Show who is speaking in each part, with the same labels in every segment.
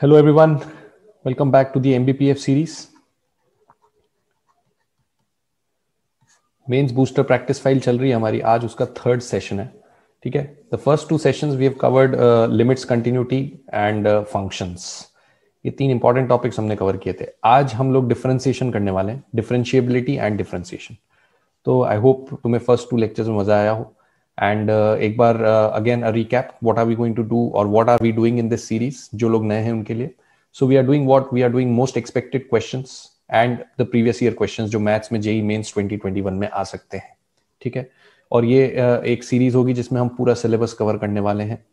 Speaker 1: Hello, everyone. Welcome back to the MBPF series. Mains booster practice file चल रही है हमारी आज उसका थर्ड सेशन है ठीक है the first two sessions we have covered limits continuity and functions ये तीन इंपॉर्टेंट टॉपिक्स हमने कवर किए थे आज हम लोग डिफरेंशिएशन करने वाले हैं डिफरेंशिएबिलिटी एंड डिफरेंशिएशन तो आई होप तुम्हें फर्स्ट टू लेक्चर्स में मजा आया हो एंड uh, एक बार again a recap what are we going to do और what are we doing in this series जो लोग नए हैं उनके लिए so we are doing what we are doing most expected questions and the previous year questions जो maths में JEE mains 2021 में आ सकते हैं ठीक है और ये uh, एक सीरीज होगी जिसमें हम पूरा सिलेबस कवर करने वाले हैं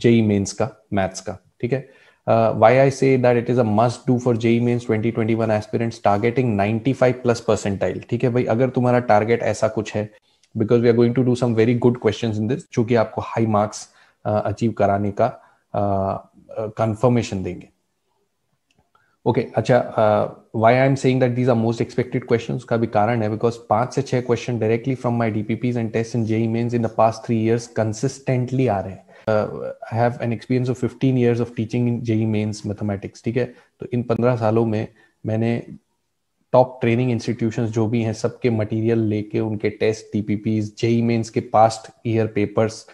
Speaker 1: जेई मेंस e e का मैथ्स का ठीक है uh, why I say that it is a must do for JE e Mains 2021 aspirants targeting 95 plus percentile. ठीक है भाई अगर तुम्हारा टारगेट ऐसा कुछ है because we are going to do some very good question in this जो कि आपको हाई मार्क्स अचीव कराने का कंफर्मेशन uh, uh, देंगे ओके okay, अच्छा why I am saying that these are most expected question का भी कारण है बिकॉज पांच से छह question directly from my DPPs and test in JEE mains in the past three years consistently आ रहे हैं I have an experience of 15 years of teaching in JEE mains mathematics ठीक है तो इन पंद्रह सालों में मैंने टॉप ट्रेनिंग इंस्टीट्यूशन जो भी हैं सबके मटेरियल लेके उनके टेस्ट टीपीपी जेई मेन्स के पास्ट ईयर पेपर्स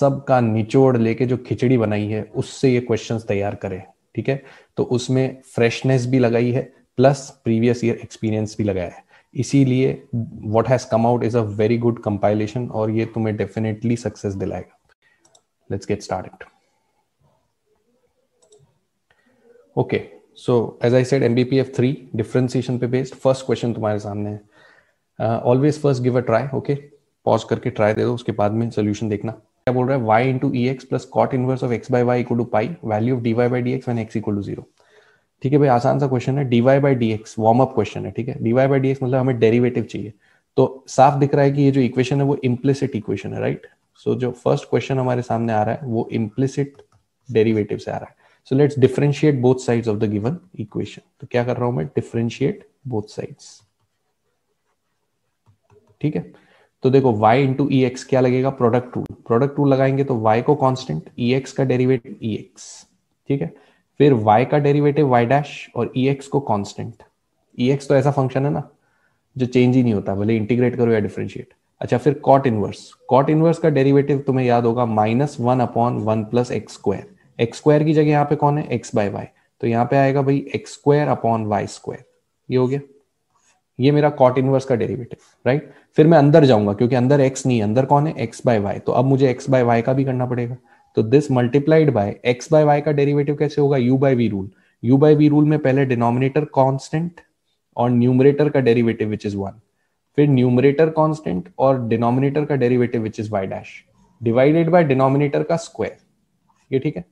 Speaker 1: सब का निचोड़ लेके जो खिचड़ी बनाई है उससे ये क्वेश्चन तैयार करें ठीक है तो उसमें फ्रेशनेस भी लगाई है प्लस प्रीवियस ईयर एक्सपीरियंस भी लगाया है इसीलिए what has come out is a very good compilation और ये तुम्हें डेफिनेटली सक्सेस दिलाएगा let's get started okay so as I said M B P F three differentiation पे बेस्ड फर्स्ट क्वेश्चन तुम्हारे सामने है always first give a try okay pause करके try दे दो उसके बाद में सोल्यूशन देखना क्या बोल रहा है y into e x plus cot inverse of x by y equal to pi value of d y by d x when x equal to zero ठीक है भाई आसान सा क्वेश्चन है d y by d x warm up question है ठीक है d y by d x मतलब हमें डेरिवेटिव चाहिए तो साफ दिख रहा है कि ये जो इक्वेशन है वो इम्प्लिसिट इक्वेशन है राइट सो जो फर्स्ट क्वेश्चन हमारे सामने आ रहा है वो इम्प्लिसिट डेरिवेटिव से आ रहा है सो let's differentiate both sides of the given equation तो क्या कर रहा हूं मैं डिफरेंशिएट बोथ साइड्स ठीक है तो देखो y इंटू ई एक्स क्या लगेगा प्रोडक्ट रूल प्रोडक्ट रूल लगाएंगे तो y को कांस्टेंट ई एक्स का डेरिवेटिव ई एक्स ठीक है फिर y का डेरिवेटिव y डैश और ई e एक्स को कांस्टेंट ई एक्स तो ऐसा फंक्शन है ना जो चेंज ही नहीं होता भले इंटीग्रेट करो या डिफरेंशिएट अच्छा फिर कॉट इनवर्स कॉट इनवर्स का डेरिवेटिव तुम्हें याद होगा minus one upon one plus x square x square की जगह यहाँ पे कौन है एक्स बाय वाई तो यहाँ पे आएगा भाई x square upon y square ये हो गया ये मेरा कॉट इनवर्स का डेरिवेटिव राइट फिर मैं अंदर जाऊंगा क्योंकि अंदर एक्स नहीं अंदर कौन है एक्स बाय वाई तो अब मुझे एक्स बाय वाई का भी करना पड़ेगा तो this multiplied by x by y का डेरिवेटिव कैसे होगा u by v rule u by v rule में पहले डिनोमिनेटर कॉन्स्टेंट और न्यूमरेटर का डेरिवेटिव विच इज वन फिर न्यूमरेटर कॉन्स्टेंट और डिनोमिनेटर का derivative which is y dash divided by denominator का स्क्वायर ये ठीक है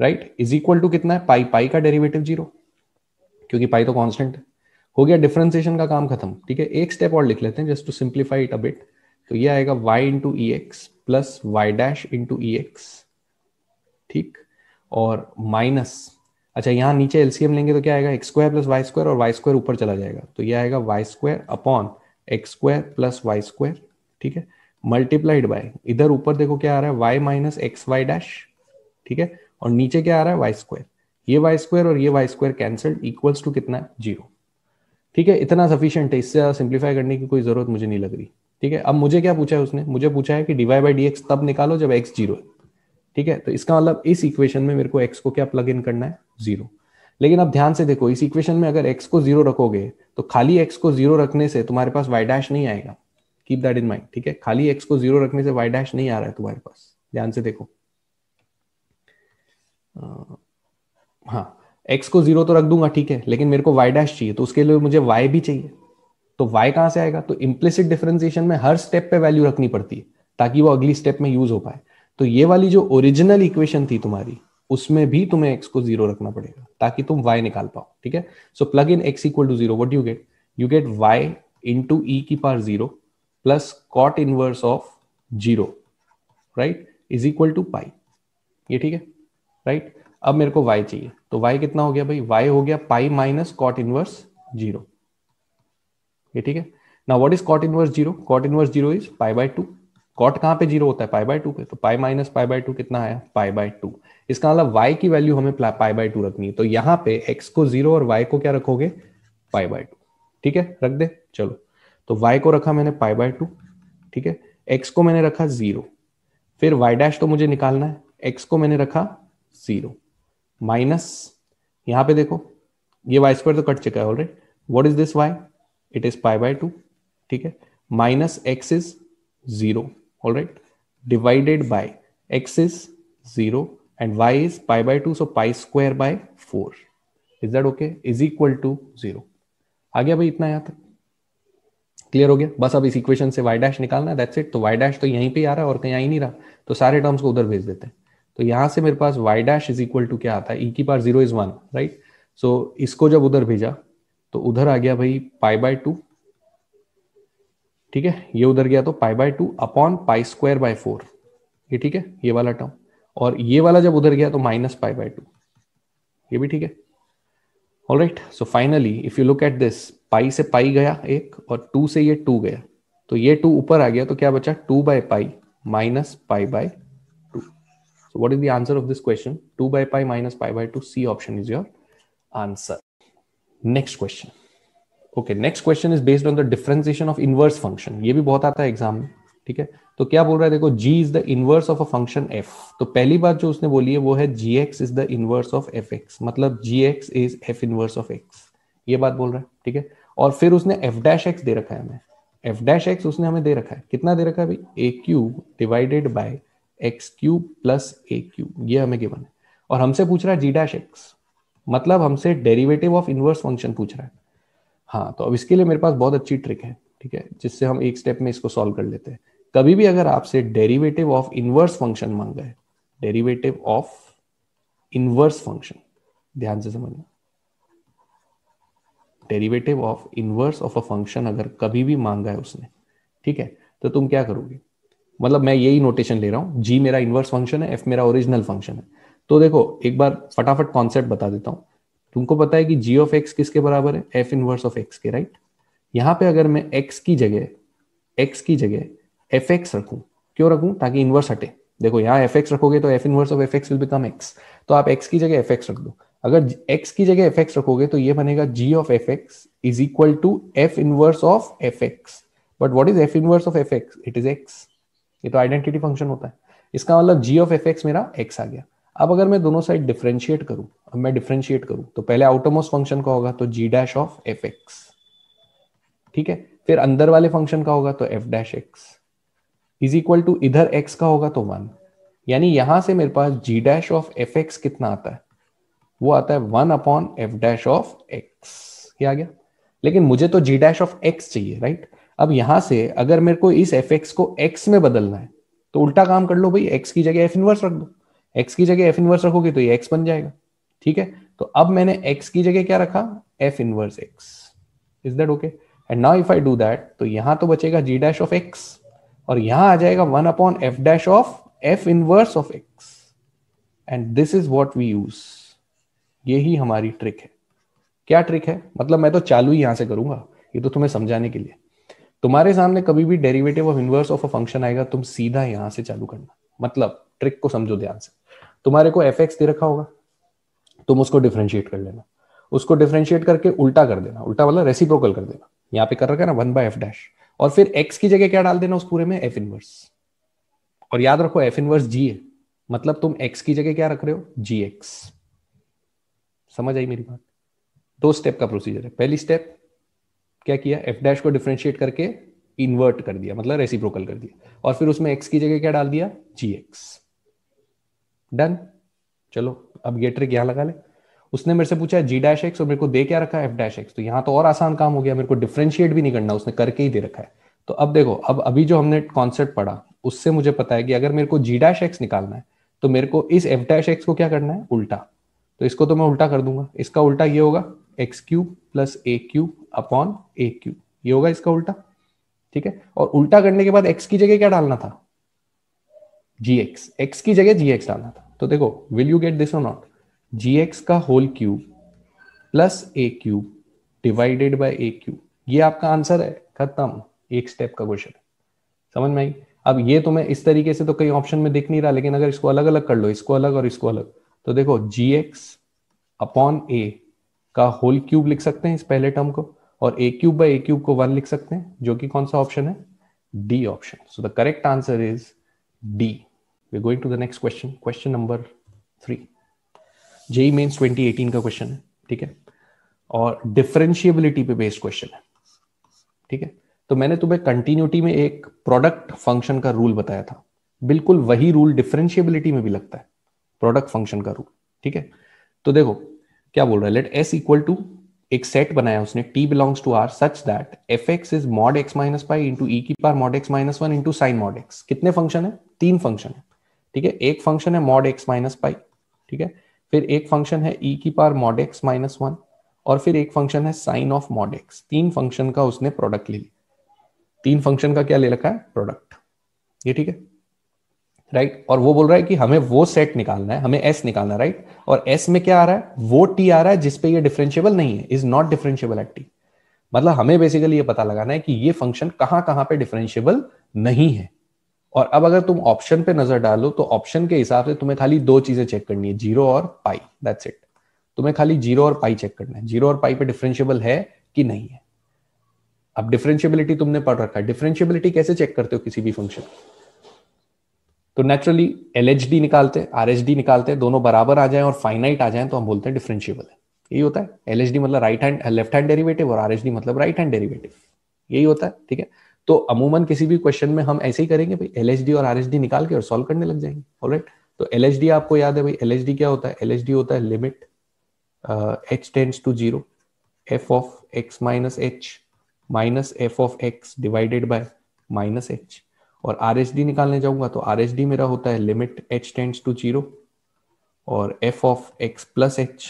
Speaker 1: राइट इज इक्वल टू कितना है पाई पाई का डेरिवेटिव जीरो क्योंकि पाई तो कांस्टेंट है हो गया डिफ्रेंसिएशन का काम खत्म ठीक है एक स्टेप और लिख लेते हैं just to simplify it a bit तो ये आएगा y into e x plus y dash into e x ठीक और माइनस अच्छा यहाँ नीचे एलसीएम लेंगे तो क्या आएगा x square plus y square और वाई स्क्वायर ऊपर चला जाएगा तो ये आएगा y square upon x square plus y square ठीक है मल्टीप्लाइड बाय इधर ऊपर देखो क्या आ रहा है y minus x y dash ठीक है और नीचे क्या आ रहा है वाई स्क्वायर ये वाई स्क्वायर और ये y square cancel equals to कितना है जीरो ठीक है इतना सफिशियंट है इससे सिंप्लीफाई करने की कोई जरूरत मुझे नहीं लग रही ठीक है अब मुझे क्या पूछा है उसने मुझे पूछा है कि डिवाई बाई डी तब निकालो जब एक्स जीरो है ठीक है तो इसका मतलब इस इक्वेशन में मेरे को एक्स को क्या प्लग इन करना है जीरो लेकिन अब ध्यान से देखो इस इक्वेशन में अगर एक्स को जीरो रखोगे तो खाली एक्स को जीरो रखने से तुम्हारे पास वाई डैश नहीं आएगा कीप दैट इन माइंड ठीक है खाली एक्स को जीरो रखने से वाई डैश नहीं आ रहा है तुम्हारे पास ध्यान से देखो हाँ एक्स को जीरो तो रख दूंगा ठीक है लेकिन मेरे को वाई डैश चाहिए तो उसके लिए मुझे वाई भी चाहिए तो वाई कहां से आएगा तो इम्प्लिसिट डिफरेंशिएशन में हर स्टेप पे वैल्यू रखनी पड़ती है ताकि वो अगली स्टेप में यूज हो पाए तो ये वाली जो ओरिजिनल इक्वेशन थी तुम्हारी उसमें भी तुम्हें एक्स को जीरो रखना पड़ेगा ताकि तुम वाई निकाल पाओ ठीक है so plug in x equal to zero what you get you get y into e की पार zero plus cot inverse of zero right is equal to pi ये ठीक है राइट अब मेरे को y चाहिए तो y कितना हो गया भाई y हो गया pi minus cot inverse zero ठीक है ना what is cot inverse zero cot inverse zero is pi by two cot कहाँ पे जीरो होता है पाई बाय टू पे तो pi minus pi by two कितना आया पाई बाय टू इसका मतलब y की वैल्यू हमें पाई बाय टू रखनी है तो यहां पे x को जीरो और y को क्या रखोगे पाई बाय टू ठीक है रख दे चलो तो y को रखा मैंने पाई बाय टू ठीक है x को मैंने रखा जीरो फिर y डैश तो मुझे निकालना है x को मैंने रखा जीरो माइनस यहां पे देखो ये वाई स्क्वायर तो कट चुका है already what is this y it is pi by two ठीक है minus x is zero alright divided by x is zero and y is pi by two so pi square by four is that okay is equal to zero आ गया भाई इतना यहां तक clear हो गया बस अब इस इक्वेशन से वाई डैश निकालना है दैट्स इट तो वाई डैश तो यहीं पे आ रहा है और कहीं आ ही नहीं रहा तो सारे टर्म्स को उधर भेज देते हैं तो यहां से मेरे पास y dash is equal to क्या आता है ई e की पार zero is one right so इसको जब उधर भेजा तो उधर आ गया भाई पाई बाय टू ठीक है ये उधर गया तो pi by two upon pi square by four ये ठीक है ये वाला टर्म और ये वाला जब उधर गया तो माइनस पाई बाय टू ये भी ठीक है all right so finally if you look at this pi से पाई गया एक और टू से ये टू गया तो ये टू ऊपर आ गया तो क्या बचा two by pi minus pi by So what is the answer of this question? 2 by pi minus pi by 2, C option is your answer. Next question. Okay next question is based on the differentiation of inverse function ये भी बहुत आता है exam में ठीक है तो क्या बोल रहा है देखो g is the inverse of a function f तो पहली बात जो उसने बोली है वो है g x is the inverse of f x मतलब g x is f inverse of x ये बात बोल रहा है ठीक है और फिर उसने एफ डैश एक्स दे रखा है हमें एफ डैश एक्स उसने हमें दे रखा है कितना दे रखा है भाई a cube divided by x cube plus a cube ये हमें गिवन है और हमसे पूछ रहा है जी डैश एक्स मतलब हमसे डेरिवेटिव ऑफ इनवर्स फंक्शन पूछ रहा है हाँ तो अब इसके लिए मेरे पास बहुत अच्छी ट्रिक है ठीक है जिससे हम एक स्टेप में इसको सॉल्व कर लेते हैं कभी भी अगर आपसे डेरिवेटिव ऑफ इनवर्स फंक्शन मांग गए डेरिवेटिव ऑफ इनवर्स फंक्शन ध्यान से समझना derivative of inverse of a function अगर कभी भी मांगा है उसने ठीक है तो तुम क्या करोगे मतलब मैं यही नोटेशन ले रहा हूँ जी मेरा इन्वर्स फंक्शन है एफ मेरा ओरिजिनल फंक्शन है तो देखो एक बार फटाफट कॉन्सेप्ट बता देता हूँ तुमको पता है कि जी ऑफ एक्स किसके बराबर है एफ इनवर्स ऑफ एक्स के राइट यहाँ पे अगर मैं एक्स की जगह एक्स की जगह एफ एक्स रखू क्यों रखू ताकि इनवर्स हटे देखो यहाँ एफ एक्स रखोगे तो f inverse of f x will become x तो आप एक्स की जगह एफ एक्स रख दो अगर एक्स की जगह एफ एक्स रखोगे तो ये बनेगा g of f x is equal to f inverse of f x but what is f inverse of f x it is x ये तो आइडेंटिटी फंक्शन होता है इसका मतलब जी ऑफ एफ एक्स मेरा एक्स आ गया अब अगर मैं दोनों साइड डिफ्रेंशिएट करूं अब मैं डिफ्रेंशिएट करूं तो पहले आउटोमोस फंक्शन का होगा तो g dash of f x ठीक है फिर अंदर वाले फंक्शन का होगा तो f dash x is equal to इधर एक्स का होगा तो वन यानी यहां से मेरे पास g dash of f x कितना आता है वो आता है one upon f dash of x ये आ गया लेकिन मुझे तो जी डैश ऑफ एक्स चाहिए राइट right? अब यहां से अगर मेरे को इस एफ एक्स को एक्स में बदलना है तो उल्टा काम कर लो भाई एक्स की जगह एफ इनवर्स रख दो एक्स की जगह एफ इनवर्स रखोगे तो ये एक्स बन जाएगा ठीक है तो अब मैंने एक्स की जगह क्या रखा f inverse x is that okay and now if I do that तो यहां तो बचेगा जी डैश ऑफ एक्स और यहां आ जाएगा one upon f dash of f inverse of x and this is what we use ये ही हमारी ट्रिक है क्या ट्रिक है मतलब मैं तो चालू ही यहां से करूंगा ये तो तुम्हें समझाने के लिए तुम्हारे सामने कभी भी derivative of inverse of a function आएगा तुम सीधा यहां से चालू करना मतलब ट्रिक को समझो ध्यान से तुम्हारे को एफ दे रखा होगा तुम उसको डिफ्रेंशिएट कर लेना उसको डिफ्रेंशिएट करके उल्टा कर देना उल्टा वाला रेसिप्रोकल कर देना यहाँ पे कर रखा है ना वन बाय एफ डैश और फिर एक्स की जगह क्या डाल देना उस पूरे में एफ इनवर्स और याद रखो एफ इनवर्स जी है मतलब तुम एक्स की जगह क्या रख रहे हो जी एक्स समझ आई मेरी बात दो स्टेप का प्रोसीजर है पहली स्टेप क्या किया एफ डैश को डिफ्रेंशिएट करके इन्वर्ट कर दिया मतलब रेसिप्रोकल कर दिया और फिर उसमें एक्स की जगह क्या डाल दिया जी एक्स डन चलो अब ये ट्रिक यहां लगा ले उसने मेरे से पूछा जी डैश एक्स और मेरे को दे क्या रखा एफ डैश एक्स तो यहां तो और आसान काम हो गया मेरे को डिफ्रेंशिएट भी नहीं करना उसने करके ही दे रखा है तो अब देखो अब अभी जो हमने कॉन्सेप्ट पढ़ा उससे मुझे पता है कि अगर मेरे को जी डैश एक्स निकालना है तो मेरे को इस एफ डैश एक्स को क्या करना है उल्टा तो इसको तो मैं उल्टा कर दूंगा इसका उल्टा ये होगा x cube plus a cube upon a cube ये होगा इसका उल्टा ठीक है और उल्टा करने के बाद एक्स की जगह क्या डालना था जी एक्स एक्स की जगह जी एक्स डालना था तो देखो विल यू गेट दिस और नॉट जी एक्स का whole cube plus a cube divided by a cube ये आपका आंसर है खत्म एक स्टेप का क्वेश्चन समझ में आई अब ये तो मैं इस तरीके से तो कई ऑप्शन में दिख नहीं रहा लेकिन अगर इसको अलग अलग कर लो इसको अलग और इसको अलग तो देखो जी एक्स अपॉन ए का होल क्यूब लिख सकते हैं इस पहले टर्म को और a cube by a cube को वन लिख सकते हैं जो कि कौन सा ऑप्शन है D option so the correct answer is D we going to the next question question number three JEE Mains eighteen का क्वेश्चन है ठीक है और डिफरेंशियबिलिटी पे बेस्ड क्वेश्चन है ठीक है तो मैंने तुम्हें कंटिन्यूटी में एक प्रोडक्ट फंक्शन का रूल बताया था बिल्कुल वही रूल डिफरेंशियबिलिटी में भी लगता है प्रोडक्ट फंक्शन का रूल ठीक है तो देखो क्या बोल रहा है लेट एस इक्वल टू एक सेट बनाया उसने t belongs to R such that f x is mod x minus pi into e की पार mod x minus one into sine mod x कितने फंक्शन है तीन फंक्शन है ठीक है एक फंक्शन है मॉड एक्स माइनस पाई ठीक है फिर एक फंक्शन है ई e की पार मॉड एक्स माइनस वन और फिर एक फंक्शन है साइन ऑफ मॉड एक्स तीन फंक्शन का उसने प्रोडक्ट ले लिया तीन फंक्शन का क्या ले रखा है प्रोडक्ट ये ठीक है राइट right? और वो बोल रहा है कि हमें वो सेट निकालना है हमें एस निकालना है राइट right? और एस में क्या आ रहा है वो टी आ रहा है जिसपे ये डिफरेंशियबल नहीं है is not differentiable at t मतलब हमें बेसिकली ये पता लगाना है कि ये फंक्शन कहां कहां पे डिफरेंशियबल नहीं है और अब अगर तुम ऑप्शन पे नजर डालो तो ऑप्शन के हिसाब से तुम्हें खाली दो चीजें चेक करनी है जीरो और पाई दैट्स इट तुम्हें खाली जीरो और पाई चेक करना है जीरो और पाई पे डिफरेंशियबल है कि नहीं है अब डिफरेंशियबिलिटी तुमने पढ़ रखा है डिफरेंशियबिलिटी कैसे चेक करते हो किसी भी फंक्शन तो नेचुरली एल एच डी निकालते हैं आर निकालते हैं दोनों बराबर आ जाए और फाइनाइट आ जाए तो हम बोलते हैं डिफरेंशियबल है यही होता है एल एच डी मतलब right hand left hand derivative और आर मतलब राइट हैंड डेरिवेटिव यही होता है ठीक है तो अमूमन किसी भी क्वेश्चन में हम ऐसे ही करेंगे भाई एल और आर निकाल के और सॉल्व करने लग जाएंगे ऑल राइट तो एल एच डी आपको याद है भाई एल एच डी क्या होता है एल एच डी होता है limit h tends to zero f of x minus h minus f of x divided by minus h और आर निकालने जाऊंगा तो आर मेरा होता है limit h tends to zero और f of x plus h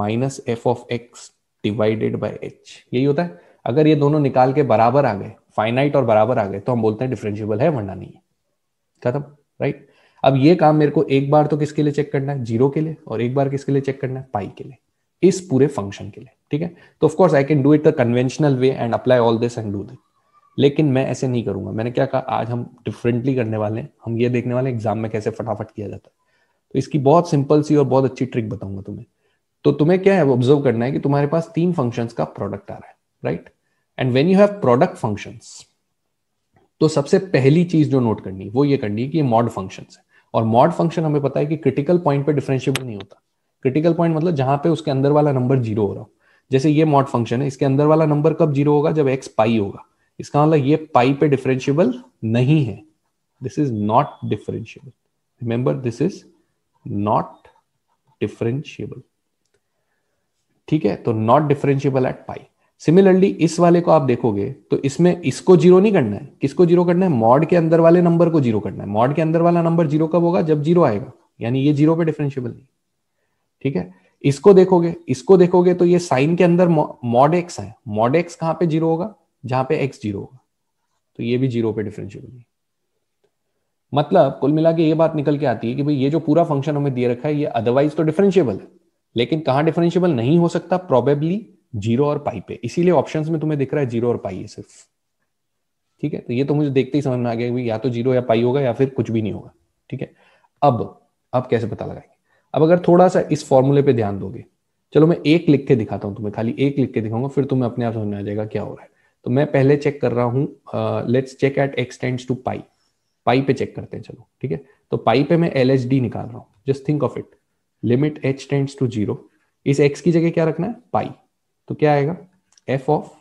Speaker 1: minus f of x divided by h यही होता है अगर ये दोनों निकाल के बराबर आ गए फाइनाइट और बराबर आ गए तो हम बोलते हैं डिफरेंशियबल है वरना नहीं है खत्म राइट अब ये काम मेरे को एक बार तो किसके लिए चेक करना है जीरो के लिए और एक बार किसके लिए चेक करना है पाई के लिए इस पूरे फंक्शन के लिए ठीक है तो of course I can do it the conventional way and apply all this and do that लेकिन मैं ऐसे नहीं करूंगा मैंने क्या कहा आज हम डिफरेंटली करने वाले हैं हम ये देखने वाले एग्जाम में कैसे फटाफट किया जाता है तो इसकी बहुत सिंपल सी और बहुत अच्छी ट्रिक बताऊंगा तुम्हें तो तुम्हें क्या है ऑब्जर्व करना है कि तुम्हारे पास तीन फंक्शन का प्रोडक्ट आ रहा है right and when you have product function तो सबसे पहली चीज जो नोट करनी है वो ये करनी है कि ये मॉड फंक्शन है और मॉड फंक्शन हमें पता है कि क्रिटिकल पॉइंट पे डिफ्रेंशियबल नहीं होता क्रिटिकल पॉइंट मतलब जहां पे उसके अंदर वाला नंबर जीरो हो रहा हो जैसे ये मॉड फंक्शन है इसके अंदर वाला नंबर कब जीरो होगा जब एक्स पाई होगा इसका मतलब ये पाई पे डिफरेंशियबल नहीं है this is not differentiable remember this is not differentiable ठीक है तो not differentiable at pi similarly इस वाले को आप देखोगे तो इसमें इसको जीरो नहीं करना है किसको जीरो करना है मॉड के अंदर वाले नंबर को जीरो करना है मॉड के अंदर वाला नंबर जीरो कब होगा जब जीरो आएगा यानी ये जीरो पे डिफरेंशियबल नहीं ठीक है इसको देखोगे इसको देखोगे तो ये साइन के अंदर मॉड एक्स है मॉड एक्स कहां पे जीरो होगा जहां पे एक्स जीरो होगा तो ये भी जीरो पे डिफरेंशियबल है मतलब कुल मिला के ये बात निकल के आती है कि भाई ये जो पूरा फंक्शन हमें दे रखा है ये अदरवाइज तो डिफरेंशियबल है लेकिन कहाँ डिफरेंशियबल नहीं हो सकता प्रोबेबली जीरो और पाई पे इसीलिए ऑप्शंस में तुम्हें दिख रहा है जीरो और पाई है सिर्फ ठीक है तो ये तो मुझे देखते ही समझ में आ गया या तो जीरो या पाई होगा या फिर कुछ भी नहीं होगा ठीक है अब आप कैसे पता लगाएंगे अब अगर थोड़ा सा इस फॉर्मूले पे ध्यान दोगे चलो मैं एक लिख के दिखाता हूँ तुम्हें खाली एक लिख के दिखाऊंगा फिर तुम्हें अपने आप समझ में आ जाएगा क्या हो रहा है तो मैं पहले चेक कर रहा हूँ let's check at x tends to pi pi पे चेक करते हैं चलो ठीक है तो पाई पे मैं एल एच डी निकाल रहा हूँ just think of it limit h tends to zero इस एक्स की जगह क्या रखना है पाई तो क्या आएगा f of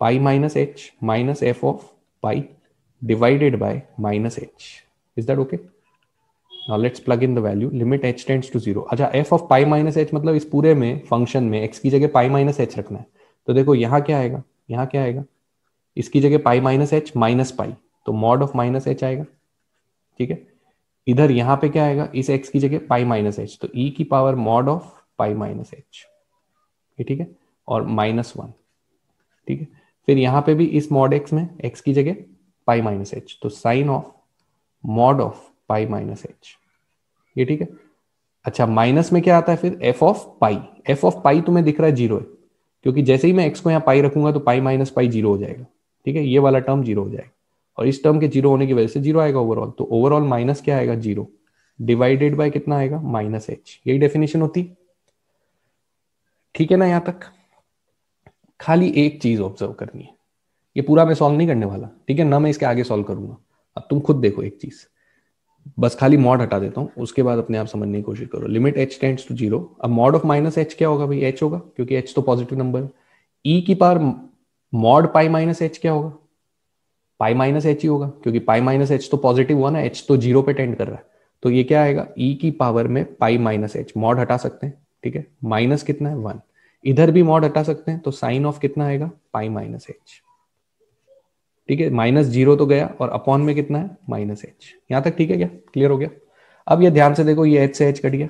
Speaker 1: pi minus h minus f of pi divided by minus h is that okay now let's plug in the value limit h tends to zero अच्छा f of pi minus h मतलब इस पूरे में function में x की जगह pi minus H रखना है तो देखो यहाँ क्या आएगा यहाँ क्या आएगा इसकी जगह pi minus h minus pi तो मॉड ऑफ माइनस एच आएगा ठीक है इधर यहाँ पे क्या आएगा इस एक्स की जगह पाई माइनस एच तो ई e की power mod of pi minus h ठीक है और माइनस वन ठीक है फिर यहाँ पे भी इस मॉड एक्स में एक्स की जगह पाई माइनस एच तो sine of mod of pi minus h ये ठीक है अच्छा माइनस में क्या आता है फिर f of pi f of pi तुम्हें दिख रहा है जीरो है क्योंकि जैसे ही मैं एक्स को यहाँ पाई रखूंगा तो पाई माइनस पाई जीरो हो जाएगा ठीक है ये वाला टर्म जीरो हो जाएगा और इस टर्म के जीरो होने की वजह से जीरो आएगा ओवरऑल तो ओवरऑल माइनस क्या आएगा जीरो डिवाइडेड बाय कितना आएगा माइनस एच यही डेफिनेशन होती ठीक है ना यहां तक खाली एक चीज ऑब्जर्व करनी है ये पूरा मैं सॉल्व नहीं करने वाला ठीक है ना मैं इसके आगे सॉल्व करूंगा अब तुम खुद देखो एक चीज़ बस खाली मॉड हटा देता हूँ उसके बाद अपने आप समझने की कोशिश करो limit h tends to zero अब मॉड ऑफ माइनस एच क्या होगा भाई एच होगा क्योंकि एच तो पॉजिटिव नंबर है ई e की पार मॉड पाई माइनस एच क्या होगा पाई माइनस एच ही होगा क्योंकि पाई माइनस एच तो पॉजिटिव हुआ ना एच तो जीरो पे टेंड कर रहा है तो ये क्या आएगा ई e की पावर में पाई माइनस एच मॉड हटा सकते हैं ठीक है माइनस कितना है वन इधर भी मॉड हटा सकते हैं तो साइन ऑफ कितना आएगा पाई माइनस एच ठीक है माइनस जीरो तो गया और अपॉन में कितना है माइनस एच यहां तक ठीक है क्या क्लियर हो गया अब ये ध्यान से देखो ये एच से एच कट गया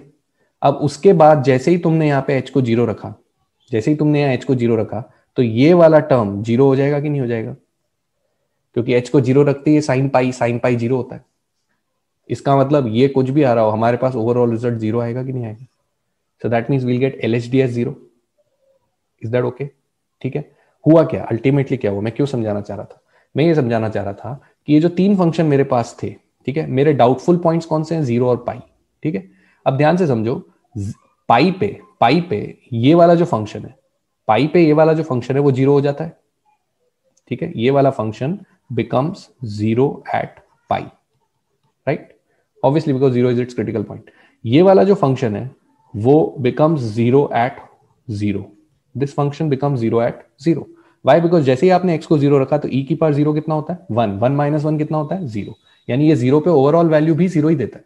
Speaker 1: अब उसके बाद जैसे ही तुमने यहाँ पे एच को जीरो रखा जैसे ही तुमने यहाँ एच को जीरो रखा तो ये वाला टर्म जीरो हो जाएगा कि नहीं हो जाएगा क्योंकि एच को जीरो रखते ही sine pi sine pi zero होता है इसका मतलब ये कुछ भी आ रहा हो हमारे पास ओवरऑल रिजल्ट जीरो आएगा कि नहीं आएगा so that means will get L H D as zero is that okay ठीक है हुआ क्या अल्टीमेटली क्या हुआ मैं क्यों समझाना चाह रहा था मैं ये समझाना चाह रहा था कि ये जो तीन फंक्शन मेरे पास थे ठीक है मेरे डाउटफुल पॉइंट्स कौन से हैं जीरो और पाई ठीक है अब ध्यान से समझो पाई पे पाई पे ये वाला जो फंक्शन है पाई पे ये वाला जो फंक्शन है वो जीरो हो जाता है ठीक है ये वाला function becomes zero at pi right obviously because zero is its critical point ये वाला जो फंक्शन है वो becomes zero at zero this function becomes zero at zero why because जैसे ही आपने एक्स को जीरो रखा तो ई e की पार जीरो कितना होता है वन वन माइनस वन कितना होता है जीरो यानी ये जीरो पे ओवरऑल वैल्यू भी जीरो ही देता है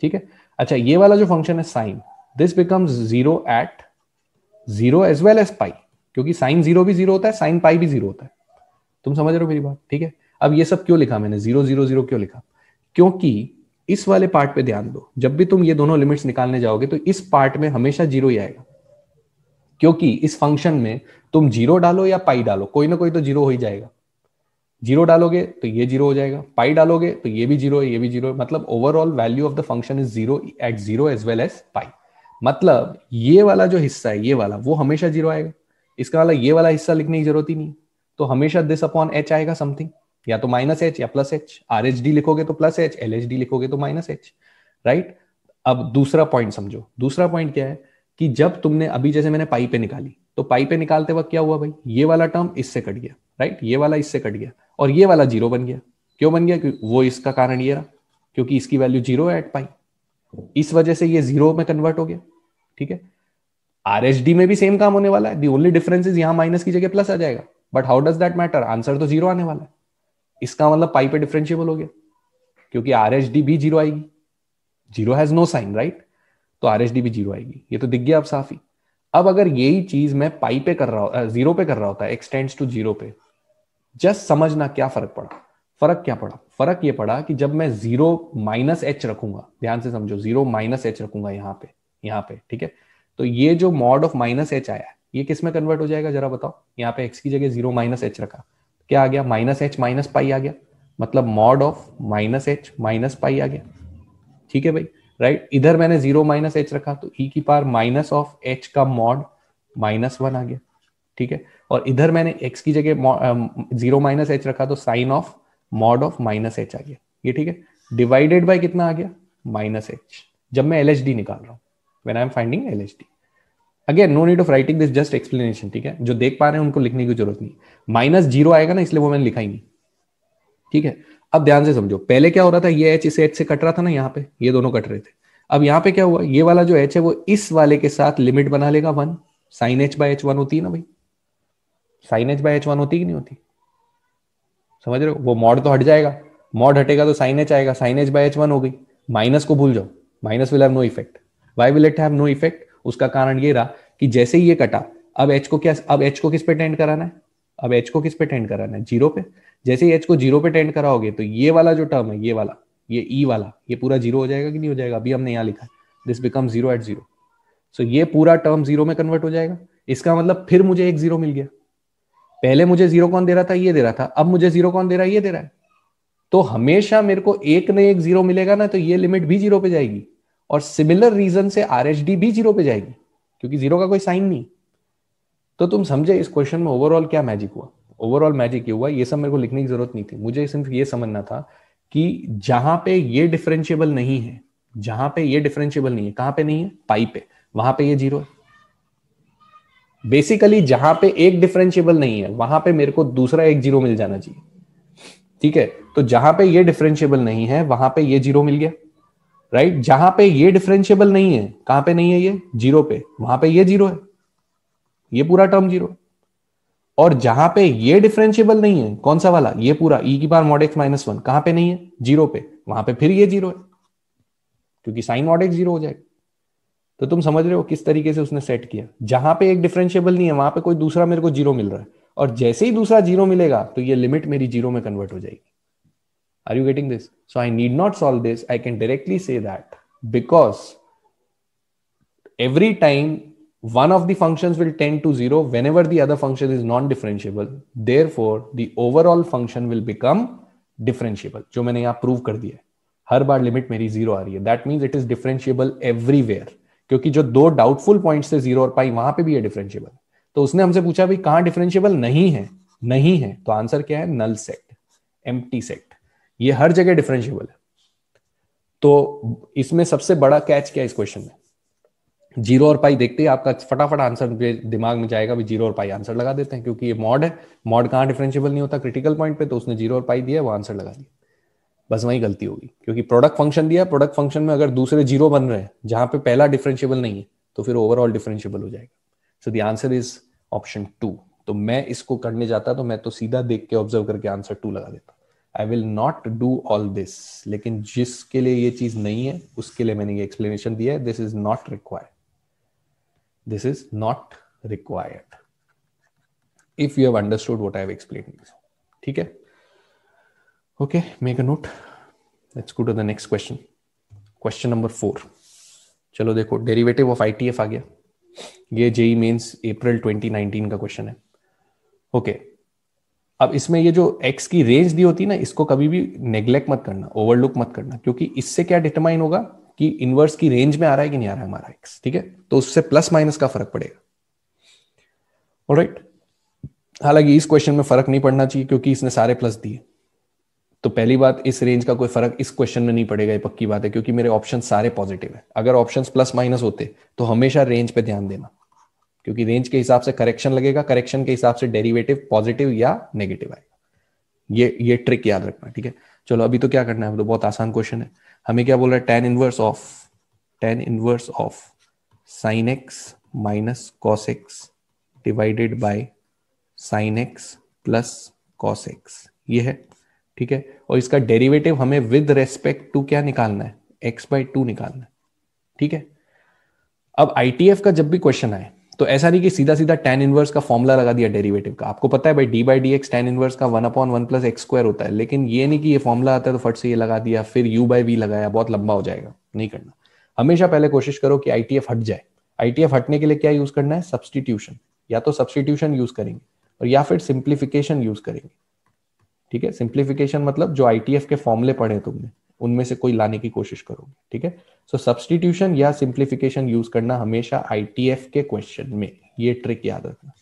Speaker 1: ठीक है अच्छा ये वाला जो फंक्शन है sine this becomes zero at zero as well as pi क्योंकि साइन जीरो भी जीरो होता है साइन पाई भी जीरो होता है तुम समझ रहे हो मेरी बात ठीक है अब ये सब क्यों लिखा मैंने जीरो जीरो जीरो क्यों लिखा क्योंकि इस वाले पार्ट पे ध्यान दो जब भी तुम ये दोनों लिमिट्स निकालने जाओगे तो इस पार्ट में हमेशा जीरो ही आएगा क्योंकि इस फंक्शन में तुम जीरो डालो या पाई डालो कोई ना कोई तो जीरो हो ही जाएगा जीरो डालोगे तो ये जीरो हो जाएगा पाई डालोगे तो ये भी जीरो है ये भी जीरो है मतलब overall value of the function is zero at zero as well as pi मतलब ये वाला जो हिस्सा है ये वाला वो हमेशा जीरो आएगा इसका वाला मतलब ये वाला हिस्सा लिखने की जरूरत ही नहीं तो हमेशा दिस अपॉन एच आएगा समथिंग या तो माइनस एच या plus h R H D लिखोगे तो plus h L H D लिखोगे तो माइनस एच राइट अब दूसरा पॉइंट समझो दूसरा पॉइंट क्या है कि जब तुमने अभी जैसे मैंने पाई पे निकाली तो पाई पे निकालते वक्त क्या हुआ भाई ये वाला टर्म इससे कट गया राइट ये वाला इससे कट गया और ये वाला जीरो बन गया क्यों बन गया वो इसका कारण ये रहा क्योंकि इसकी वैल्यू जीरो है एट पाई इस वजह से ये जीरो में कन्वर्ट हो गया ठीक है आर में भी सेम काम होने वाला है दी ओनली डिफरेंस इज यहां माइनस की जगह प्लस आ जाएगा but how does that matter answer तो जीरो आने वाला है इसका मतलब पाई पे डिफरेंशियबल हो गया क्योंकि आर भी जीरो आएगी zero has no sign right तो आर भी जीरो आएगी ये तो दिख गया अब साफ ही अब अगर यही चीज मैं पाई पे कर रहा हूं जीरो पे कर रहा होता है एक्सटेंड्स टू जीरो पे जस्ट समझना क्या फर्क पड़ा फर्क क्या पड़ा फर्क ये पड़ा कि जब मैं जीरो माइनस एच रखूंगा ध्यान से समझो जीरो माइनस एच रखूंगा यहाँ पे यहाँ पे ठीक है तो ये जो मॉड ऑफ माइनस एच आया ये किस में कन्वर्ट हो जाएगा जरा बताओ यहाँ पे एक्स की जगह जीरो माइनस एच रखा क्या आ गया माइनस एच माइनस पाई आ गया मतलब mod of minus h minus pi आ गया ठीक है भाई राइट right? इधर मैंने जीरो माइनस एच रखा तो ई e की पार माइनस ऑफ एच का मॉड माइनस वन आ गया ठीक है और इधर मैंने एक्स की जगह जीरो माइनस एच रखा तो sine of mod of minus h आ गया ये ठीक है डिवाइडेड बाय कितना आ गया माइनस एच जब मैं एल निकाल रहा हूं when I am finding L again no need of writing this just explanation ठीक है जो देख पा रहे हैं उनको लिखने की जरूरत नहीं माइनस जीरो आएगा ना इसलिए वो मैंने लिखा ही नहीं ठीक है अब ध्यान से समझो पहले क्या हो रहा था ये एच इस एच से कट रहा था ना यहाँ पे ये दोनों कट रहे थे अब यहाँ पे क्या हुआ ये वाला जो एच है वो इस वाले के साथ लिमिट बना लेगा one sine h by h one होती है ना भाई sine h by h one होती कि नहीं होती समझ रहे हो वो मॉड तो हट जाएगा मॉड हटेगा तो साइन एच आएगा sine h by h one हो गई माइनस को भूल जाओ minus will have no effect why will it have no effect उसका कारण ये रहा कि जैसे ही ये कटा अब एच को क्या अब एच को किस पे टेंड कराना है अब एच को किस पे टेंड कराना है जीरो पे जैसे एच को जीरो पे टेंड कराओगे तो ये वाला जो टर्म है ये वाला ये ई e वाला ये पूरा जीरो हो जाएगा कि नहीं हो जाएगा अभी हमने यहाँ लिखा this become zero at zero so ये पूरा टर्म जीरो में कन्वर्ट हो जाएगा इसका मतलब फिर मुझे एक जीरो मिल गया पहले मुझे जीरो कौन दे रहा था ये दे रहा था अब मुझे जीरो कौन दे रहा है ये दे रहा है तो हमेशा मेरे को एक न एक जीरो मिलेगा ना तो ये लिमिट भी जीरो पे जाएगी और सिमिलर रीजन से आर भी जीरो पे जाएगी क्योंकि जीरो का कोई साइन नहीं तो तुम समझे इस क्वेश्चन में ओवरऑल क्या मैजिक हुआ ओवरऑल मैजिक ये हुआ ये सब मेरे को लिखने की जरूरत नहीं थी मुझे सिर्फ ये समझना था कि जहां पे ये डिफरेंशियबल नहीं है जहां पे ये डिफरेंशियबल नहीं है कहां पे नहीं है पाई पे वहां पे ये जीरो है बेसिकली जहां पे एक डिफरेंशियबल नहीं है वहां पे मेरे को दूसरा एक जीरो मिल जाना चाहिए ठीक है तो जहां पे ये डिफरेंशियबल नहीं है वहां पे ये जीरो मिल गया राइट जहां पे ये डिफरेंशियबल नहीं है कहां पे नहीं है ये जीरो पे वहां पे ये जीरो है ये पूरा टर्म जीरो है और जहां पे ये डिफरेंशियबल नहीं है कौन सा वाला ये पूरा e की पार मॉड एक्स माइनस वन कहां पे नहीं है जीरो पे वहां पे फिर ये जीरो है क्योंकि साइन मॉड एक्स जीरो हो जाएगा तो तुम समझ रहे हो किस तरीके से उसने सेट किया जहां पे एक डिफरेंशियबल नहीं है वहां पे कोई दूसरा मेरे को जीरो मिल रहा है और जैसे ही दूसरा जीरो मिलेगा तो ये लिमिट मेरी जीरो में कन्वर्ट हो जाएगी are you getting this so I need not solve this I can directly say that because every time one of the functions will tend to zero whenever the other function is non-differentiable. Therefore, the overall function will become differentiable. जो मैंने यहाँ prove कर दिया है हर बार limit मेरी zero आ रही है that means it is differentiable everywhere क्योंकि जो दो डाउटफुल पॉइंट्स थे जीरो और पाई वहां पे भी है डिफरेंशियबल तो उसने हमसे पूछा भाई कहाँ डिफरेंशियबल नहीं है नहीं है तो आंसर क्या है नल सेट एम सेट ये हर जगह डिफरेंशियबल है तो इसमें सबसे बड़ा कैच क्या है इस क्वेश्चन में जीरो और पाई देखते ही आपका फटाफट आंसर दिमाग में जाएगा भी जीरो और पाई आंसर लगा देते हैं क्योंकि ये मॉड है मॉड कहाँ डिफरेंशियबल नहीं होता क्रिटिकल पॉइंट पे तो उसने जीरो और पाई दिया वो आंसर लगा दिया बस वही गलती होगी क्योंकि प्रोडक्ट फंक्शन दिया प्रोडक्ट फंक्शन में अगर दूसरे जीरो बन रहे हैं जहां पे पहला डिफरेंशियबल नहीं है तो फिर ओवरऑल डिफरेंशियबल हो जाएगा so the answer is option two तो मैं इसको करने जाता तो मैं तो सीधा देख के ऑब्जर्व करके आंसर टू लगा देता I will not do all this लेकिन जिसके लिए ये चीज नहीं है उसके लिए मैंने ये एक्सप्लेनेशन दिया है this is not required this is not required if you have understood what i have explained ठीक है okay make a note let's go to the next question question number 4 चलो देखो डेरिवेटिव ऑफ आईटीएफ आ गया ये JEE mains अप्रैल 2019 का question है okay okay. अब इसमें ये जो x की रेंज दी होती है ना इसको कभी भी नेग्लेक्ट मत करना ओवरलुक मत करना क्योंकि इससे क्या डिटरमाइन होगा कि इनवर्स की रेंज में आ रहा है कि नहीं आ रहा है हमारा एक्स ठीक है तो उससे प्लस माइनस का फर्क पड़ेगा राइट हालांकि इस क्वेश्चन में फर्क नहीं पड़ना चाहिए क्योंकि इसने सारे प्लस दिए तो पहली बात इस रेंज का कोई फर्क इस क्वेश्चन में नहीं पड़ेगा ये पक्की बात है क्योंकि मेरे ऑप्शन सारे पॉजिटिव है अगर ऑप्शन प्लस माइनस होते तो हमेशा रेंज पे ध्यान देना क्योंकि रेंज के हिसाब से करेक्शन लगेगा करेक्शन के हिसाब से डेरिवेटिव पॉजिटिव या नेगेटिव आएगा ये ये ट्रिक याद रखना ठीक है चलो अभी तो क्या करना है तो बहुत आसान क्वेश्चन है हमें क्या बोल रहा है tan inverse of tan inverse of sine x minus cos x divided by sine x plus cos x ये है ठीक है और इसका डेरिवेटिव हमें विद रेस्पेक्ट टू क्या निकालना है एक्स बाय टू निकालना है ठीक है अब आईटीएफ का जब भी क्वेश्चन आए तो ऐसा नहीं कि सीधा सीधा टेन इनवर्स का फॉर्मुला लगा दिया डेरिवेटिव का आपको पता है भाई d by d x tan inverse का one upon one plus x square होता है लेकिन ये नहीं कि ये फॉर्मुला आता है तो फट से ये लगा दिया फिर यू बाई वी लगाया बहुत लंबा हो जाएगा नहीं करना हमेशा पहले कोशिश करो कि आई हट जाए आईटीएफ हटने के लिए क्या यूज करना है सब्सटीट्यूशन या तो सब्सटीट्यूशन यूज करेंगे और या फिर सिंप्लीफिकेशन यूज करेंगे ठीक है सिंप्लीफिकेशन मतलब जो आई के फॉर्मुले पढ़े तुमने उनमें से कोई लाने की कोशिश करोगे ठीक है सो सब्सटीट्यूशन या सिंप्लीफिकेशन यूज करना हमेशा आई के क्वेश्चन में ये ट्रिक याद रखना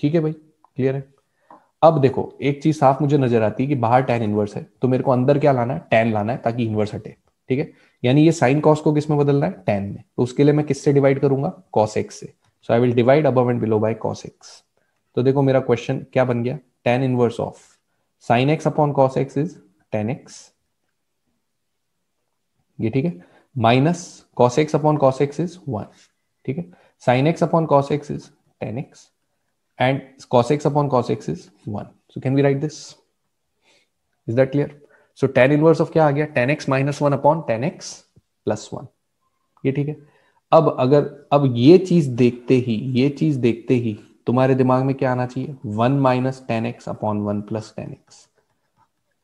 Speaker 1: ठीक है भाई क्लियर है अब देखो एक चीज साफ मुझे नजर आती है कि बाहर टेन इनवर्स है तो मेरे को अंदर क्या लाना है टेन लाना है ताकि इनवर्स हटे ठीक है यानी ये साइन कॉस को किसमें बदलना है टेन में तो उसके लिए मैं किससे डिवाइड करूंगा कॉस एक्स से so I will divide above and below by cos x तो देखो मेरा क्वेश्चन क्या बन गया tan inverse of sine x upon cos x is tan x ये ठीक है minus cos x upon cos x is one ठीक है sine x upon cos x is tan x and cos x upon cos x is one so can we write this is that clear so ten inverse of क्या आ गया tan x minus one upon tan x plus one ये ठीक है अब अगर अब ये चीज देखते ही ये चीज देखते ही तुम्हारे दिमाग में क्या आना चाहिए one minus tan x upon one plus tan x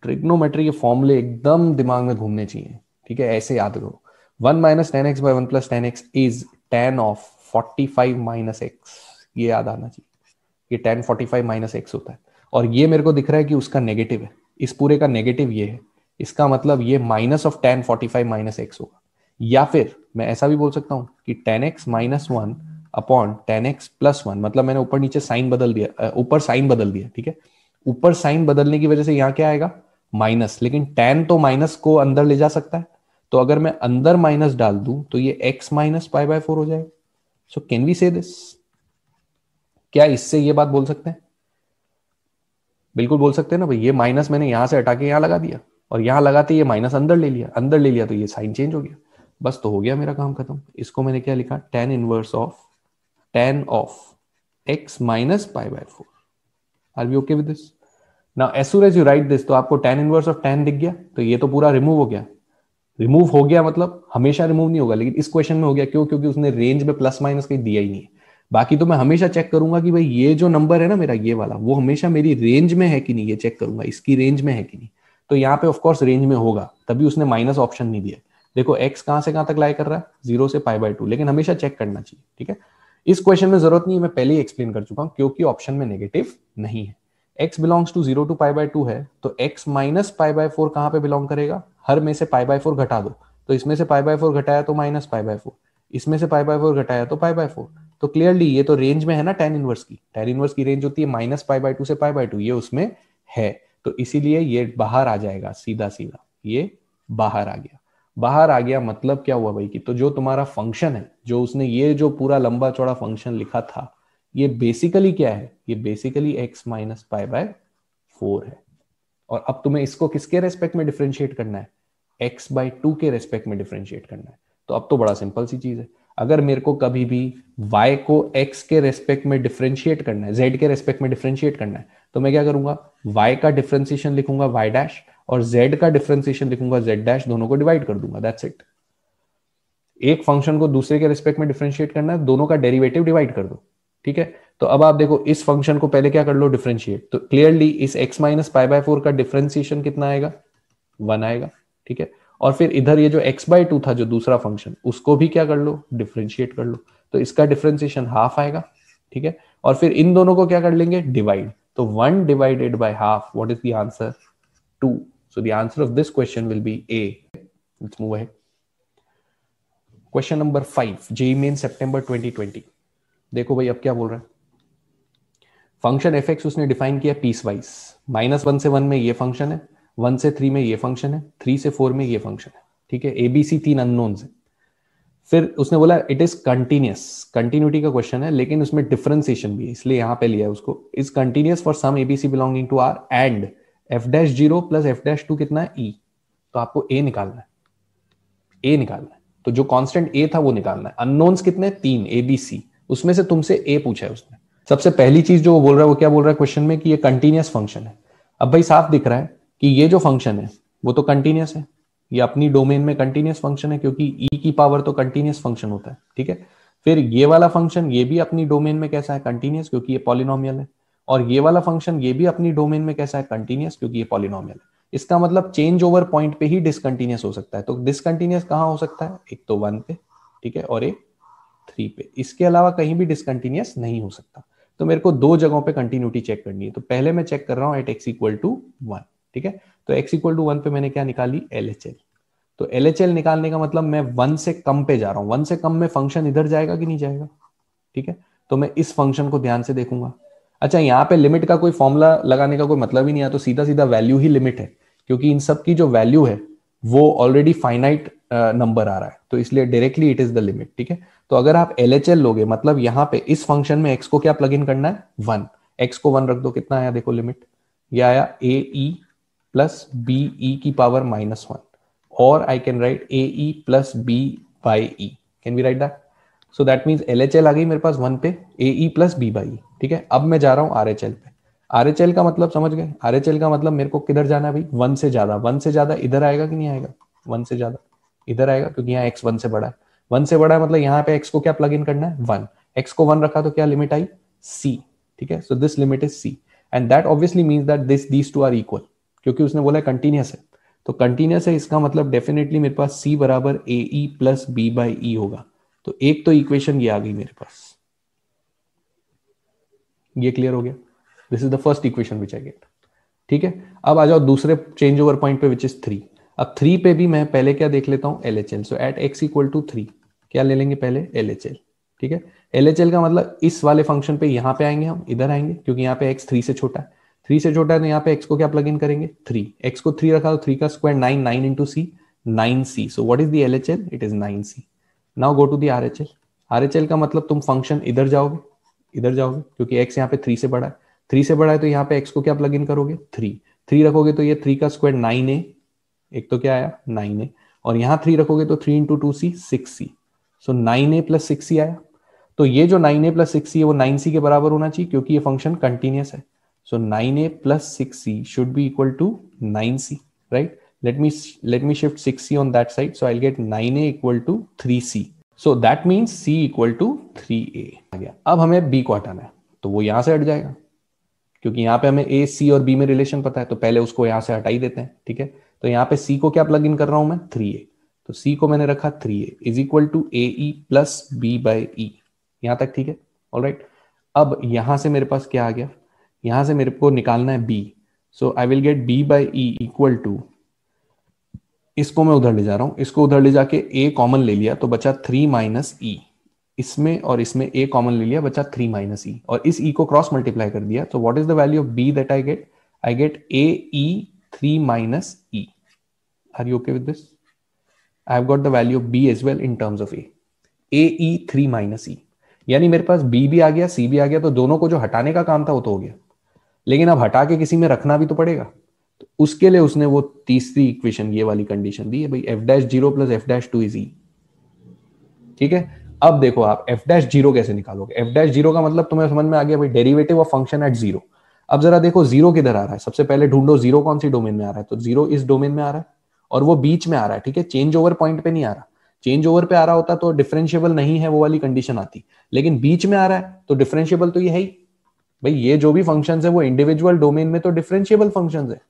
Speaker 1: trigonometry के फॉर्मूले एकदम दिमाग में घूमने चाहिए ठीक है ऐसे याद करो one minus tan x by one plus tan x is tan of forty five minus x ये याद आना चाहिए ये tan forty five minus x होता है और ये मेरे को दिख रहा है कि उसका नेगेटिव है इस पूरे का नेगेटिव ये है इसका मतलब ये minus of tan forty five minus x होगा या फिर मैं ऐसा भी बोल सकता हूँ कि tan x minus one upon tan x plus one मतलब मैंने ऊपर नीचे साइन बदल दिया ऊपर साइन बदल दिया ठीक है ऊपर साइन बदलने की वजह से यहाँ क्या आएगा माइनस लेकिन टेन तो माइनस को अंदर ले जा सकता है तो अगर मैं अंदर माइनस डाल दू तो ये x minus pi by four हो जाएगा so can we say this क्या इससे ये बात बोल सकते हैं बिल्कुल बोल सकते हैं ना भाई ये माइनस मैंने यहां से हटा के यहां लगा दिया और यहां लगाते ये माइनस अंदर ले लिया अंदर ले लिया तो ये साइन चेंज हो गया बस तो हो गया मेरा काम खत्म इसको मैंने क्या लिखा tan inverse of tan of x minus pi by four are we okay with this ना as sure as you write this तो आपको टेन इनवर्स ऑफ टेन दिख गया तो ये तो पूरा रिमूव हो गया रिमूव हो गया मतलब हमेशा रिमूव नहीं होगा लेकिन इस क्वेश्चन में हो गया क्यों क्योंकि उसने रेंज में प्लस माइनस कहीं दिया ही नहीं है बाकी तो मैं हमेशा चेक करूंगा कि भाई ये जो नंबर है ना मेरा ये वाला वो हमेशा मेरी रेंज में है कि नहीं ये चेक करूंगा इसकी रेंज में है कि नहीं तो यहाँ पे ऑफकोर्स रेंज में होगा तभी उसने माइनस ऑप्शन नहीं दिया देखो एक्स कहां से कहां तक लाई कर रहा है जीरो से पाई बाई टू लेकिन हमेशा चेक करना चाहिए ठीक है इस क्वेश्चन में जरूरत नहीं है मैं पहले ही एक्सप्लेन कर चुका हूँ क्योंकि ऑप्शन में नेगेटिव नहीं है x belongs to zero to pi by two है तो x minus pi by four कहाँ पे बिलोंग करेगा हर में से पाई बाय फोर घटा दो तो इसमें से पाई बाय फोर घटाया तो माइनस पाई बाय फोर इसमें से पाई बाय फोर घटाया तो पाई बाय फोर तो क्लियरली ये तो रेंज में है ना टेन इनवर्स की टेन इनवर्स की रेंज होती है माइनस पाई बाय टू से पाई बाय टू ये उसमें है तो इसीलिए ये बाहर आ जाएगा सीधा सीधा ये बाहर आ गया बाहर आ गया मतलब क्या हुआ भाई कि तो जो तुम्हारा फंक्शन है जो उसने ये जो पूरा लंबा चौड़ा फंक्शन लिखा था ये बेसिकली क्या है ये basically x minus pi by four है और अब तुम्हें इसको किसके रेस्पेक्ट में डिफ्रेंशिएट करना है एक्स बाई टू के रेस्पेक्ट में डिफ्रेंशिएट करना है तो अब तो बड़ा सिंपल सी चीज है अगर मेरे को कभी भी y को x के रेस्पेक्ट में डिफ्रेंशिएट करना है z के रेस्पेक्ट में डिफ्रेंशिएट करना है तो मैं क्या करूंगा y का डिफ्रेंसिएशन लिखूंगा y डैश और z का डिफ्रेंसिएशन लिखूंगा z डैश दोनों को डिवाइड कर दूंगा दैट्स इट एक फंक्शन को दूसरे के रेस्पेक्ट में डिफ्रेंशिएट करना है दोनों का डेरिवेटिव डिवाइड कर दो ठीक है तो अब आप देखो इस फंक्शन को पहले क्या कर लो डिफ्रेंशिएट तो क्लियरली इस x minus pi by four का डिफ्रेंसिएशन कितना आएगा वन आएगा ठीक है और फिर इधर ये जो x बाय टू था जो दूसरा फंक्शन उसको भी क्या कर लो डिफ्रेंशिएट कर लो तो इसका डिफ्रेंसिएशन हाफ आएगा ठीक है और फिर इन दोनों को क्या कर लेंगे डिवाइड तो one divided by half what is the answer two so the answer of this question will be a let's move ahead question number five JEE Main सितंबर ट्वेंटी देखो भाई अब क्या बोल रहा है फंक्शन एफ उसने डिफाइन किया पीस वाइज माइनस वन से वन में ये फंक्शन है वन से थ्री में ये फंक्शन है थ्री से फोर में ये फंक्शन है ठीक है एबीसी तीन अननोन है फिर उसने बोला इट इज कंटिन्यूस कंटिन्यूटी का क्वेश्चन है लेकिन उसमें डिफरेंसिएशन भी है इसलिए यहां पे लिया है उसको is continuous for some a b c belonging to R and f dash zero plus f dash two कितना है ई e. तो आपको ए निकालना है ए निकालना है तो जो कांस्टेंट ए था वो निकालना है अननोन्स कितने तीन एबीसी उसमें से तुमसे ए पूछा है उसने सबसे पहली चीज जो वो बोल रहा है वो क्या बोल रहा है क्वेश्चन में कि ये कंटिन्यूस फंक्शन है अब भाई साफ दिख रहा है कि ये जो फंक्शन है वो तो कंटिन्यूस है ये अपनी डोमेन में कंटिन्यूस फंक्शन है क्योंकि ई e की पावर तो कंटिन्यूस फंक्शन होता है ठीक है फिर ये वाला फंक्शन ये भी अपनी डोमेन में कैसा है कंटिन्यूस क्योंकि ये पॉलिनोमियल है और ये वाला फंक्शन ये भी अपनी डोमेन में कैसा है कंटिन्यूस क्योंकि ये पॉलिनोमियल है इसका मतलब चेंज ओवर पॉइंट पे ही डिसकंटिन्यूस हो सकता है तो डिसकंटिन्यूस कहाँ हो सकता है एक तो वन पे ठीक है और एक थ्री पे इसके अलावा कहीं भी डिसकंटिन्यूस नहीं हो सकता तो मेरे को दो जगहों पे कंटिन्यूटी चेक करनी है तो पहले मैं चेक कर रहा हूँ at x equal to one ठीक है तो एक्स इक्वल टू वन पे मैंने क्या निकाली एल एच एल तो एल एच एल निकालने का मतलब मैं वन से कम पे जा रहा हूँ वन से कम में फंक्शन इधर जाएगा कि नहीं जाएगा ठीक है तो मैं इस फंक्शन को ध्यान से देखूंगा अच्छा यहाँ पे लिमिट का कोई फॉर्मूला लगाने का कोई मतलब ही नहीं है तो सीधा सीधा वैल्यू ही लिमिट है क्योंकि इन सब की जो वैल्यू है वो ऑलरेडी फाइनाइट नंबर आ रहा है तो इसलिए directly it is the limit ठीक है तो अगर आप एल एच एल लोगे मतलब यहाँ पे इस फंक्शन में एक्स को क्या प्लग इन करना है वन एक्स को वन रख दो कितना आया देखो लिमिट ये आया ए ई प्लस बी ई की पावर माइनस वन और I can write a e plus B by e can be write that so that means L H L आ गई मेरे पास वन पे a e plus B by e ठीक है अब मैं जा रहा हूँ आर एच एल पे आर एच एल का मतलब समझ गए आर एच एल का मतलब मेरे को किधर जाना है भाई वन से ज्यादा वन से ज्यादा इधर आएगा कि नहीं आएगा वन से ज्यादा इधर आएगा क्योंकि यहाँ एक्स वन से बड़ा है वन से बड़ा है मतलब यहाँ पे एक्स को क्या प्लग इन करना है वन एक्स को वन रखा तो क्या लिमिट आई सी ठीक है so this limit is c and that obviously mean that this these two are equal क्योंकि उसने बोला कंटिन्यूस है तो कंटिन्यूस है इसका मतलब डेफिनेटली मेरे पास सी बराबर a e plus B by e होगा तो एक तो इक्वेशन ये आ गई मेरे पास ये क्लियर हो गया this is the first equation which I get ठीक है अब आ जाओ दूसरे चेंज ओवर पॉइंट पे विच इज थ्री अब थ्री पे भी मैं पहले क्या देख लेता हूं L H L so at x equal to three क्या ले लेंगे पहले एल एच एल ठीक है एल एच एल का मतलब इस वाले फंक्शन पे यहाँ पे आएंगे हम इधर आएंगे क्योंकि यहाँ पे एक्स थ्री से छोटा है थ्री से छोटा है तो यहाँ पे एक्स को क्या प्लग इन करेंगे थ्री एक्स को थ्री रखा तो थ्री का square nine nine into c nine c so what is the L H L it is nine c now go to the R H L R H L का मतलब तुम function इधर जाओगे इधर जाओगे क्योंकि एक्स यहाँ पे थ्री से बड़ा है थ्री से बड़ा है तो यहाँ पे एक्स को क्या प्लग इन करोगे थ्री थ्री रखोगे तो ये थ्री का स्क्वायर नाइन ए एक तो क्या आया नाइन ए और यहाँ थ्री रखोगे तो three into two c six c so nine a plus six आया तो ये जो नाइन ए प्लस सिक्स है वो नाइन सी के बराबर होना चाहिए क्योंकि ये फंक्शन कंटिन्यूस है so nine a plus six c should be equal to nine c right shift six c on that side so I get nine a equal to three c so that that c equal to three a आ गया अब हमें B को हटाना है तो वो यहां से हट जाएगा क्योंकि यहाँ पे हमें ए सी और बी में रिलेशन पता है तो पहले उसको यहां से हटाई देते हैं ठीक है तो यहाँ पे सी को क्या प्लग इन कर रहा हूं मैं थ्री ए तो सी को मैंने रखा three A is equal to A plus B by यहां तक ठीक है ऑल राइट अब यहां से मेरे पास क्या आ गया यहां से मेरे को निकालना है b so I will get b by equal to इसको मैं उधर ले जा रहा हूं इसको उधर ले जाके ए कॉमन ले लिया तो बचा थ्री माइनस ई इसमें और इसमें ए कॉमन ले लिया बचा थ्री माइनस ई और इस ई e को क्रॉस मल्टीप्लाई कर दिया तो what is the value of b that I get I get a three minus e are you okay with this I've got the value of b as well in terms of a. a e three minus e यानी मेरे पास b भी आ गया c भी आ गया तो दोनों को जो हटाने का काम था वो तो हो गया लेकिन अब हटा के किसी में रखना भी तो पड़ेगा तो उसके लिए उसने वो तीसरी इक्वेशन ये वाली कंडीशन दी है भाई f dash zero plus f dash two is e ठीक है अब देखो आप एफ डैश जीरो कैसे निकालोगे एफ डैश जीरो का मतलब तुम्हें समझ में आ गया भाई derivative of function at zero अब जरा देखो जीरो किधर आ रहा है सबसे पहले ढूंढो जीरो कौन सी डोमेन में आ रहा है तो जीरो इस डोमेन में आ रहा है और वो बीच में आ रहा है ठीक है चेंज ओवर पॉइंट पे नहीं आ रहा चेंज ओवर पे आ रहा होता तो डिफरेंशियबल नहीं है वो वाली कंडीशन आती लेकिन बीच में आ रहा है तो डिफरेंशियबल तो ये है ही भाई ये जो भी फंक्शन है वो इंडिविजुअल डोमेन में तो डिफरेंशियबल फंक्शन है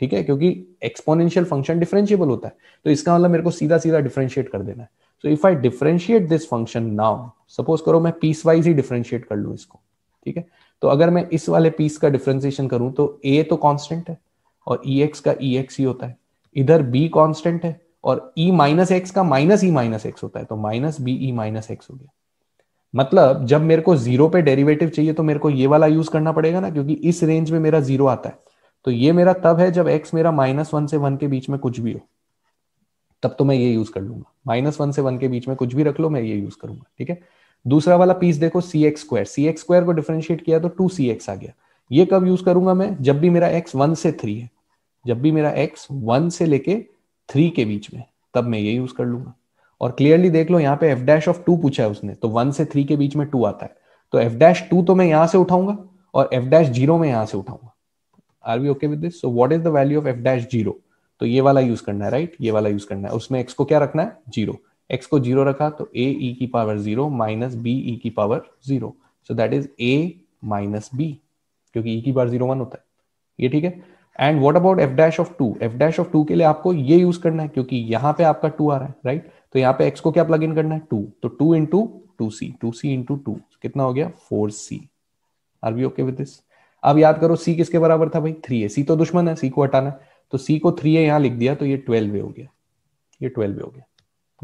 Speaker 1: ठीक है क्योंकि एक्सपोनेंशियल फंक्शन डिफरेंशियबल होता है तो इसका मतलब मेरे को सीधा सीधा डिफरेंशिएट कर देना है so if I differentiate this function now suppose करो मैं पीस वाइज ही डिफरेंशिएट कर लू इसको ठीक है तो अगर मैं इस वाले पीस का डिफरेंशिएशन करूं तो ए तो कॉन्स्टेंट है और ई e एक्स का ई e एक्स ही होता है इधर बी कॉन्स्टेंट है और ई माइनस एक्स का माइनस ई माइनस एक्स होता है तो minus b e minus x हो गया मतलब जब मेरे को जीरो पे डेरिवेटिव चाहिए तो मेरे को ये वाला यूज करना पड़ेगा ना क्योंकि इस रेंज में मेरा जीरो आता है तो ये मेरा तब है जब एक्स मेरा माइनस वन से वन के बीच में कुछ भी हो तब तो मैं ये यूज कर लूंगा माइनस वन से वन के बीच में कुछ भी रख लो मैं ये यूज करूंगा ठीक है दूसरा वाला पीस देखो c x square c x square को डिफ्रेंशिएट किया तो टू सी एक्स आ गया ये कब यूज करूंगा मैं जब भी मेरा एक्स वन से थ्री है जब भी मेरा एक्स वन से लेके थ्री के बीच में तब मैं ये यूज कर लूंगा और क्लियरली देख लो यहाँ पे एफ डैश ऑफ टू पूछा है उसने तो वन से थ्री के बीच में टू आता है तो एफ डैश टू तो मैं यहाँ से उठाऊंगा और एफ डैश जीरो में यहां से उठाऊंगा are we okay with this so what is the value of f dash zero तो ये वाला यूज करना है राइट right? ये वाला यूज करना है उसमें एक्स को क्या रखना है जीरो एक्स को जीरो रखा तो ए ई e की power zero minus b e की power zero so that is a minus b क्योंकि ई e की पावर जीरो वन होता है ये ठीक है and what about f dash of two f dash of two के लिए आपको ये यूज करना है क्योंकि यहाँ पे आपका टू आ रहा है राइट right? तो यहाँ पे एक्स को क्या प्लग इन करना है टू तो two into two c two c into two कितना हो गया four c are we okay with this अब याद करो सी किसके बराबर था भाई थ्री है सी तो दुश्मन है सी को हटाना है तो सी को थ्री है यहाँ लिख दिया तो ये ट्वेल्व हो गया ये ट्वेल्व हो गया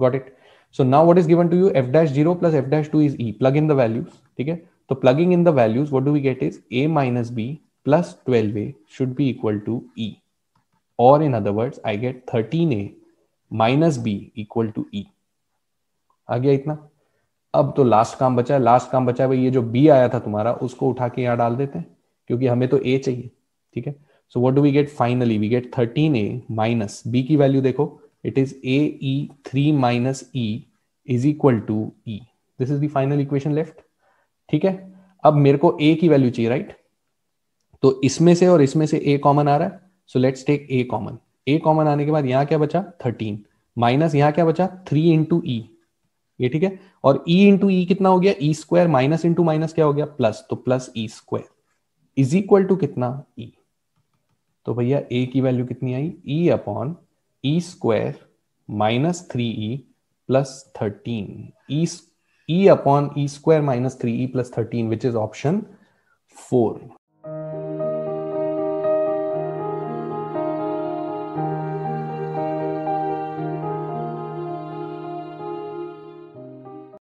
Speaker 1: got it so now what is given to you f dash zero plus f dash two is e plug in the values ठीक है तो plugging in the values what do we get is a minus b plus 12a should be equal to e or in other words I get 13a minus b equal to e आ गया इतना अब तो last काम बचा है last काम बचा है भाई ये जो b आया था तुम्हारा उसको उठा के यहाँ डाल देते हैं क्योंकि हमें तो a चाहिए ठीक है सो what do we get finally we get 13a minus b की वैल्यू देखो it is a e three minus e is equal to e this is the final equation left ठीक है अब मेरे को a की वैल्यू चाहिए राइट right? तो इसमें से और इसमें से ए कॉमन आ रहा है सो let's take a common a common आने के बाद यहाँ क्या बचा थर्टीन माइनस यहाँ क्या बचा थ्री इंटू ई ये ठीक है और ई इंटू ई कितना हो गया e square minus into minus क्या हो गया प्लस तो plus e square is equal to कितना ई e। तो भैया ए की वैल्यू कितनी आई e upon e square minus three e plus thirteen e e upon e square minus three e plus thirteen which is option four